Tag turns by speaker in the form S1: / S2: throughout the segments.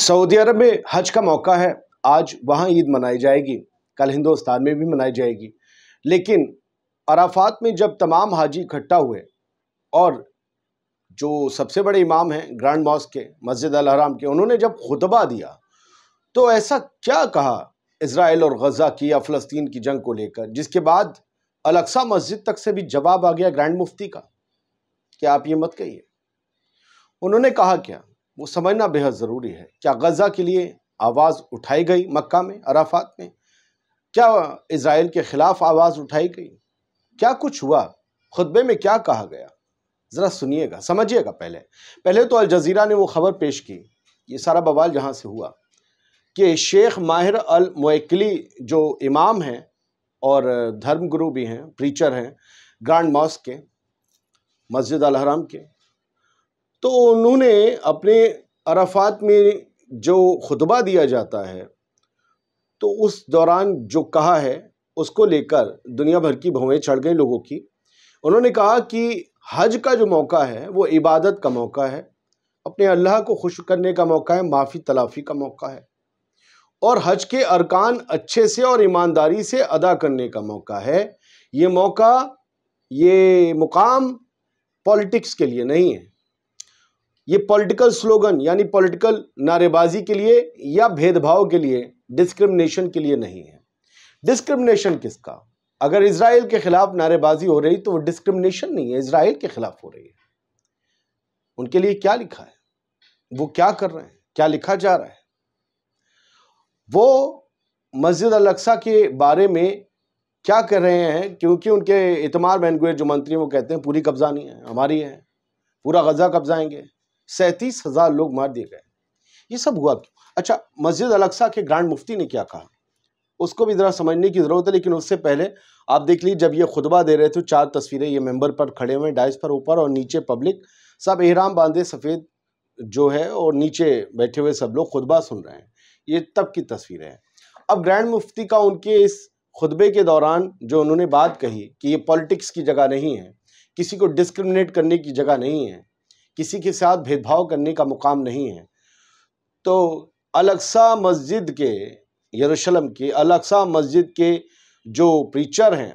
S1: سعودی عرب میں حج کا موقع ہے آج وہاں عید منائی جائے گی کل ہندوستان میں بھی منائی جائے گی لیکن عرافات میں جب تمام حاجی اکٹھا ہوئے اور جو سب سے بڑے امام ہیں گرانڈ ماس کے مسجد الحرام کے انہوں نے جب خطبہ دیا تو ایسا کیا کہا اسرائیل اور غزہ کی یا فلسطین کی جنگ کو لے کر جس کے بعد الکسا مسجد تک سے بھی جواب آ گیا گرانڈ مفتی کا کہ آپ یہ مت کہیے انہوں نے کہا کیا وہ سمجھنا بہت ضروری ہے کیا غزہ کے لیے آواز اٹھائی گئی مکہ میں عرافات میں کیا اسرائیل کے خلاف آواز اٹھائی گئی کیا کچھ ہوا خطبے میں کیا کہا گیا ذرا سنیے گا سمجھیے گا پہلے پہلے تو الجزیرہ نے وہ خبر پیش کی یہ سارا بوال جہاں سے ہوا کہ شیخ ماہر المعکلی جو امام ہیں اور دھرم گرو بھی ہیں پریچر ہیں گرانڈ ماسک کے مسجد الحرام کے تو انہوں نے اپنے عرفات میں جو خطبہ دیا جاتا ہے تو اس دوران جو کہا ہے اس کو لے کر دنیا بھر کی بھویں چڑھ گئیں لوگوں کی انہوں نے کہا کہ حج کا جو موقع ہے وہ عبادت کا موقع ہے اپنے اللہ کو خوش کرنے کا موقع ہے معافی تلافی کا موقع ہے اور حج کے ارکان اچھے سے اور ایمانداری سے ادا کرنے کا موقع ہے یہ موقع یہ مقام پالیٹکس کے لیے نہیں ہے یہ پولیٹیکل سلوگن یعنی پولیٹیکل نعرے بازی کے لیے یا بھید بھاؤ کے لیے ڈسکرمنیشن کے لیے نہیں ہے ڈسکرمنیشن کس کا اگر اسرائیل کے خلاف نعرے بازی ہو رہی تو وہ ڈسکرمنیشن نہیں ہے اسرائیل کے خلاف ہو رہی ہے ان کے لیے کیا لکھا ہے وہ کیا کر رہے ہیں کیا لکھا جا رہا ہے وہ مسجد الاقصہ کے بارے میں کیا کر رہے ہیں کیونکہ ان کے اعتمار بینگویر جو منتری ہیں وہ کہتے ہیں پوری قبضہ نہیں ہے ہماری ہے پورا غزہ قبضائیں گے سینتیس ہزار لوگ مار دیے گئے یہ سب ہوا کیوں اچھا مسجد الاقصیٰ کے گرانڈ مفتی نے کیا کہا اس کو بھی ذرا سمجھنے کی ضرورت ہے لیکن اس سے پہلے آپ دیکھ لیجیے جب یہ خطبہ دے رہے تھے چار تصویریں یہ ممبر پر کھڑے ہوئے ڈائس پر اوپر اور نیچے پبلک سب احرام باندھے سفید جو ہے اور نیچے بیٹھے ہوئے سب لوگ خطبہ سن رہے ہیں یہ تب کی تصویریں ہیں اب گرینڈ مفتی کا ان کے اس خطبے کے دوران جو انہوں نے بات کہی کہ یہ پالیٹکس کی جگہ نہیں ہے کسی کو ڈسکرمنیٹ کرنے کی جگہ نہیں ہے کسی کے ساتھ بھید بھاؤ کرنے کا مقام نہیں ہے تو الکسا مسجد کے یروشلم کے الکسا مسجد کے جو پریچر ہیں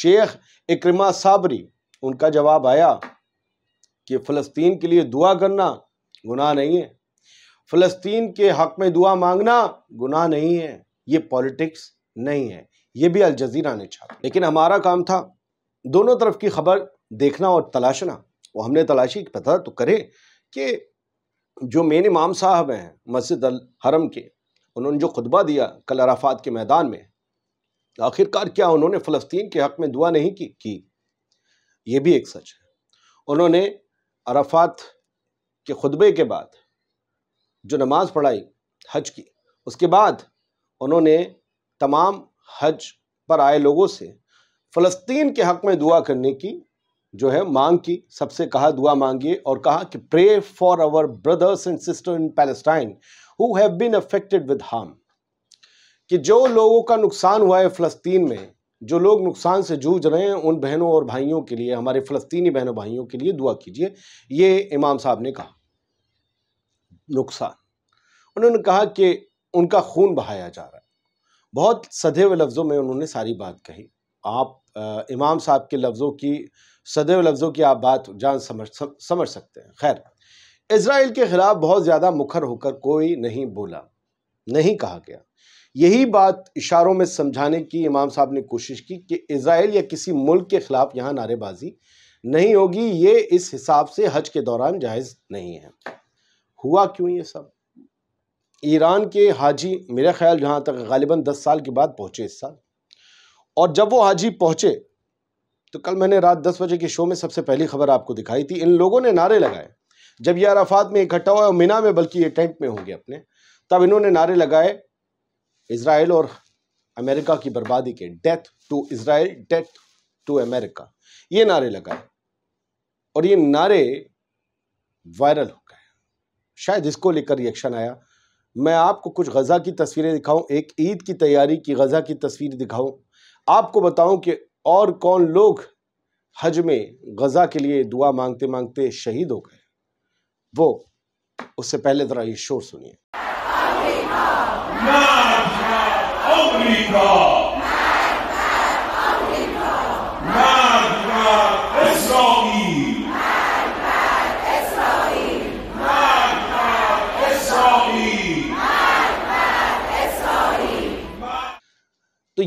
S1: شیخ اکرما صابری ان کا جواب آیا کہ فلسطین کے لیے دعا کرنا گناہ نہیں ہے فلسطین کے حق میں دعا مانگنا گناہ نہیں ہے یہ پولٹکس نہیں ہے یہ بھی الجزیرہ نے چاہ لیکن ہمارا کام تھا دونوں طرف کی خبر دیکھنا اور تلاشنا وہ ہم نے تلاشی پتہ تو کرے کہ جو مین امام صاحب ہیں مسجد الحرم کے انہوں نے جو خطبہ دیا کل عرفات کے میدان میں آخر کار کیا انہوں نے فلسطین کے حق میں دعا نہیں کی یہ بھی ایک سچ ہے انہوں نے عرفات کے خطبے کے بعد جو نماز پڑھائی حج کی اس کے بعد انہوں نے تمام حج پر آئے لوگوں سے فلسطین کے حق میں دعا کرنے کی جو ہے مانگ کی سب سے کہا دعا مانگیے اور کہا کہ pray for our brothers and sister in Palestine who have been affected with harm کہ جو لوگوں کا نقصان ہوا ہے فلسطین میں جو لوگ نقصان سے جوجھ رہے ہیں ان بہنوں اور بھائیوں کے لیے ہمارے فلسطینی بہنوں بھائیوں کے لیے دعا کیجیے یہ امام صاحب نے کہا نقصان انہوں نے کہا کہ ان کا خون بہایا جا رہا ہے بہت سدھے ہوئے لفظوں میں انہوں نے ساری بات کہی آپ امام صاحب کے لفظوں کی صدیو لفظوں کی آپ بات جان سمجھ سمجھ سکتے ہیں خیر اسرائیل کے خلاف بہت زیادہ مکھر ہو کر کوئی نہیں بولا نہیں کہا گیا یہی بات اشاروں میں سمجھانے کی امام صاحب نے کوشش کی کہ اسرائیل یا کسی ملک کے خلاف یہاں نعرے بازی نہیں ہوگی یہ اس حساب سے حج کے دوران جائز نہیں ہے ہوا کیوں یہ سب ایران کے حاجی میرے خیال جہاں تک غالباً دس سال کے بعد پہنچے اس سال اور جب وہ حاجی پہنچے تو کل میں نے رات دس بجے کے شو میں سب سے پہلی خبر آپ کو دکھائی تھی ان لوگوں نے نعرے لگائے جب یہ عرفات میں اکٹھا ہوا اور مینا میں بلکہ یہ ٹینٹ میں ہوں گے اپنے تب انہوں نے نعرے لگائے اسرائیل اور امریکہ کی بربادی کے death to Israel death to America یہ نعرے لگائے اور یہ نعرے وائرل ہو گئے شاید اس کو لے کر ریئیکشن آیا میں آپ کو کچھ غزہ کی تصویریں دکھاؤں ایک عید کی تیاری کی غزہ کی تصویر دکھاؤں آپ کو بتاؤں کہ اور کون لوگ حج میں غزہ کے لیے دعا مانگتے مانگتے شہید ہو گئے وہ اس سے پہلے ذرا یہ شور سنیے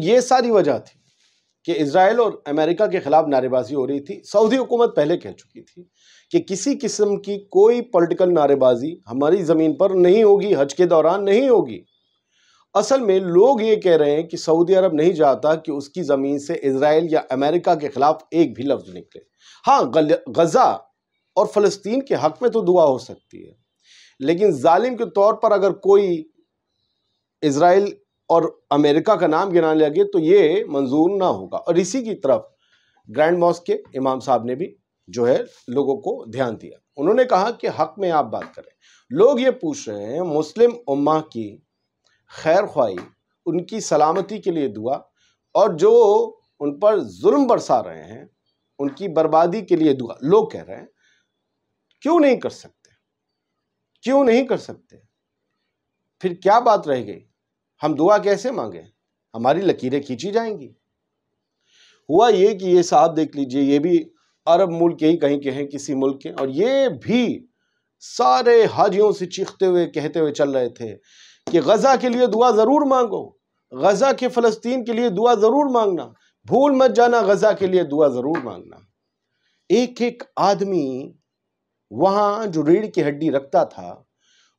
S1: یہ ساری وجہ تھی کہ اسرائیل اور امریکہ کے خلاف نعرے بازی ہو رہی تھی سعودی حکومت پہلے کہہ چکی تھی کہ کسی قسم کی کوئی پولیٹیکل نعرے بازی ہماری زمین پر نہیں ہوگی حج کے دوران نہیں ہوگی اصل میں لوگ یہ کہہ رہے ہیں کہ سعودی عرب نہیں جاتا کہ اس کی زمین سے اسرائیل یا امریکہ کے خلاف ایک بھی لفظ نکلے ہاں غزہ اور فلسطین کے حق میں تو دعا ہو سکتی ہے لیکن ظالم کے طور پر اگر کوئی اسرائیل اور امریکہ کا نام گنا لیا گیا تو یہ منظور نہ ہوگا اور اسی کی طرف گرینڈ موس کے امام صاحب نے بھی جو ہے لوگوں کو دھیان دیا انہوں نے کہا کہ حق میں آپ بات کریں لوگ یہ پوچھ رہے ہیں مسلم امہ کی خیر خواہی ان کی سلامتی کے لیے دعا اور جو ان پر ظلم برسا رہے ہیں ان کی بربادی کے لیے دعا لوگ کہہ رہے ہیں کیوں نہیں کر سکتے کیوں نہیں کر سکتے پھر کیا بات رہ گئی ہم دعا کیسے مانگیں ہماری لکیریں کھینچی جائیں گی ہوا یہ کہ یہ صاحب دیکھ لیجئے یہ بھی عرب ملک کے ہی کہیں کے ہیں کسی ملک کے اور یہ بھی سارے حاجیوں سے چیختے ہوئے کہتے ہوئے چل رہے تھے کہ غزہ کے لیے دعا ضرور مانگو غزہ کے فلسطین کے لیے دعا ضرور مانگنا بھول مت جانا غزہ کے لیے دعا ضرور مانگنا ایک ایک آدمی وہاں جو ریڑھ کی ہڈی رکھتا تھا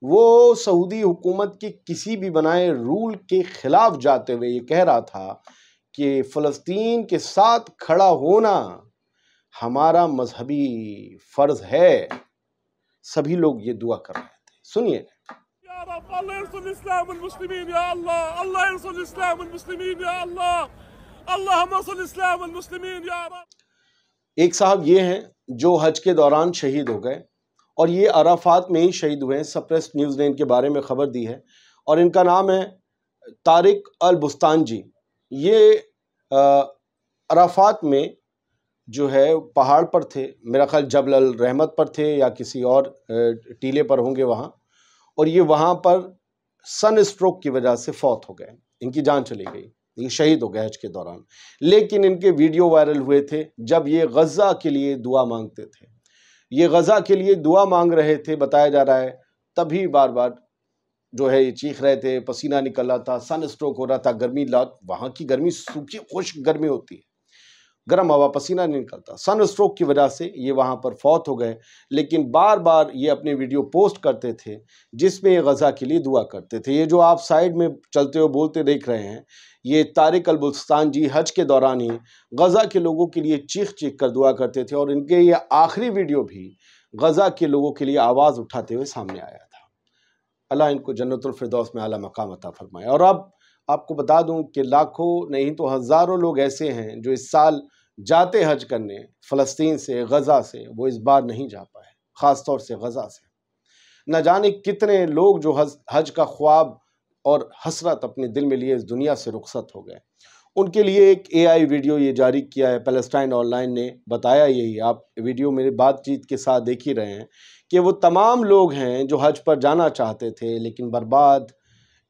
S1: وہ سعودی حکومت کے کسی بھی بنائے رول کے خلاف جاتے ہوئے یہ کہہ رہا تھا کہ فلسطین کے ساتھ کھڑا ہونا ہمارا مذہبی فرض ہے سبھی لوگ یہ دعا کر رہے تھے سنیے ایک صاحب یہ ہیں جو حج کے دوران شہید ہو گئے اور یہ عرافات میں ہی شہید ہوئے ہیں سپریس نیوز نے ان کے بارے میں خبر دی ہے اور ان کا نام ہے طارق البستان جی یہ عرافات میں جو ہے پہاڑ پر تھے میرا خیال جبل الرحمت پر تھے یا کسی اور ٹیلے پر ہوں گے وہاں اور یہ وہاں پر سن اسٹروک کی وجہ سے فوت ہو گئے ان کی جان چلی گئی یہ شہید ہو گئے حج کے دوران لیکن ان کے ویڈیو وائرل ہوئے تھے جب یہ غزہ کے لیے دعا مانگتے تھے یہ غزہ کے لیے دعا مانگ رہے تھے بتایا جا رہا ہے تبھی بار بار جو ہے یہ چیخ رہے تھے پسینہ نکل رہا تھا سن اسٹروک ہو رہا تھا گرمی لات وہاں کی گرمی سوکھی خشک گرمی ہوتی ہے گرم ہوا پسینہ نہیں نکلتا سن اسٹروک کی وجہ سے یہ وہاں پر فوت ہو گئے لیکن بار بار یہ اپنی ویڈیو پوسٹ کرتے تھے جس میں یہ غزہ کے لیے دعا کرتے تھے یہ جو آپ سائیڈ میں چلتے ہو بولتے دیکھ رہے ہیں یہ طارق البلستان جی حج کے دوران ہی غزہ کے لوگوں کے لیے چیخ چیخ کر دعا کرتے تھے اور ان کے یہ آخری ویڈیو بھی غزہ کے لوگوں کے لیے آواز اٹھاتے ہوئے سامنے آیا تھا اللہ ان کو جنت الفردوس میں اعلیٰ مقام عطا فرمائے اور اب آپ کو بتا دوں کہ لاکھوں نہیں تو ہزاروں لوگ ایسے ہیں جو اس سال جاتے حج کرنے فلسطین سے غزہ سے وہ اس بار نہیں جا پائے خاص طور سے غزہ سے نہ جانے کتنے لوگ جو حج کا خواب اور حسرت اپنے دل میں لیے اس دنیا سے رخصت ہو گئے ان کے لیے ایک اے آئی ویڈیو یہ جاری کیا ہے پیلسٹائن آن لائن نے بتایا یہی آپ ویڈیو میرے بات چیت کے ساتھ دیکھی رہے ہیں کہ وہ تمام لوگ ہیں جو حج پر جانا چاہتے تھے لیکن برباد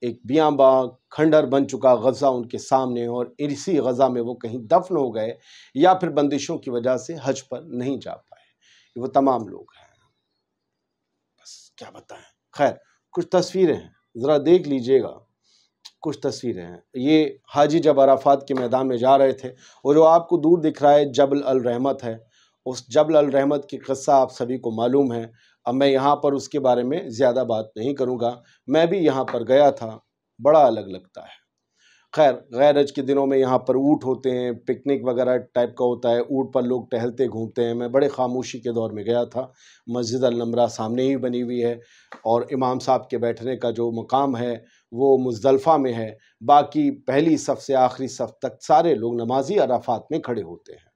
S1: ایک بیاں باغ کھنڈر بن چکا غزہ ان کے سامنے اور اسی غزہ میں وہ کہیں دفن ہو گئے یا پھر بندشوں کی وجہ سے حج پر نہیں جا پائے وہ تمام لوگ ہیں بس کیا بتائیں خیر کچھ تصویریں ہیں ذرا دیکھ لیجئے گا کچھ تصویریں ہیں یہ حاجی جب عرافات کے میدان میں جا رہے تھے اور جو آپ کو دور دکھ رہا ہے جبل الرحمت ہے اس جبل الرحمت کی قصہ آپ سبھی کو معلوم ہے اب میں یہاں پر اس کے بارے میں زیادہ بات نہیں کروں گا میں بھی یہاں پر گیا تھا بڑا الگ لگتا ہے خیر غیر اج کے دنوں میں یہاں پر اونٹ ہوتے ہیں پکنک وغیرہ ٹائپ کا ہوتا ہے اونٹ پر لوگ ٹہلتے گھومتے ہیں میں بڑے خاموشی کے دور میں گیا تھا مسجد النمرہ سامنے ہی بنی ہوئی ہے اور امام صاحب کے بیٹھنے کا جو مقام ہے وہ مزدلفہ میں ہے باقی پہلی صف سے آخری صف تک سارے لوگ نمازی عرفات میں کھڑے ہوتے ہیں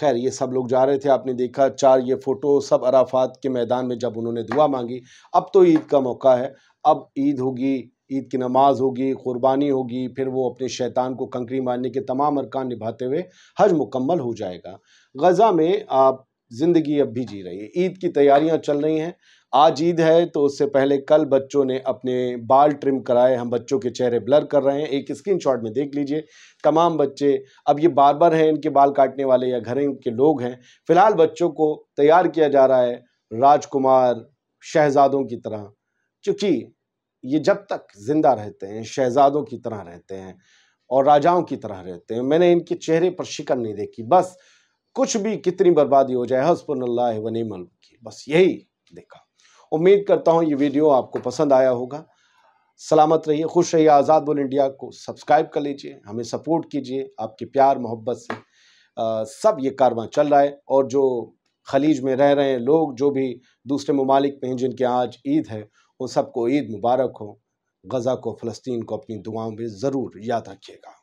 S1: خیر یہ سب لوگ جا رہے تھے آپ نے دیکھا چار یہ فوٹو سب عرافات کے میدان میں جب انہوں نے دعا مانگی اب تو عید کا موقع ہے اب عید ہوگی عید کی نماز ہوگی قربانی ہوگی پھر وہ اپنے شیطان کو کنکری مارنے کے تمام ارکان نبھاتے ہوئے حج مکمل ہو جائے گا غزہ میں آپ زندگی اب بھی جی رہی ہے عید کی تیاریاں چل رہی ہیں آج عید ہے تو اس سے پہلے کل بچوں نے اپنے بال ٹرم کرائے ہم بچوں کے چہرے بلر کر رہے ہیں ایک اسکرین شاٹ میں دیکھ لیجئے تمام بچے اب یہ بار بار ہیں ان کے بال کاٹنے والے یا گھریں کے لوگ ہیں فی الحال بچوں کو تیار کیا جا رہا ہے راج کمار شہزادوں کی طرح چونکہ یہ جب تک زندہ رہتے ہیں شہزادوں کی طرح رہتے ہیں اور راجاؤں کی طرح رہتے ہیں میں نے ان کے چہرے پر شکن نہیں دیکھی بس کچھ بھی کتنی بربادی ہو جائے حسب اللّہ الوکیل بس یہی دیکھا امید کرتا ہوں یہ ویڈیو آپ کو پسند آیا ہوگا سلامت رہیے خوش رہیے آزاد بول انڈیا کو سبسکرائب کر لیجئے ہمیں سپورٹ کیجئے آپ کی پیار محبت سے سب یہ کارواں چل رہا ہے اور جو خلیج میں رہ رہے ہیں لوگ جو بھی دوسرے ممالک میں ہیں جن کے آج عید ہے ان سب کو عید مبارک ہو غزہ کو فلسطین کو اپنی دعاؤں میں ضرور یاد رکھیے گا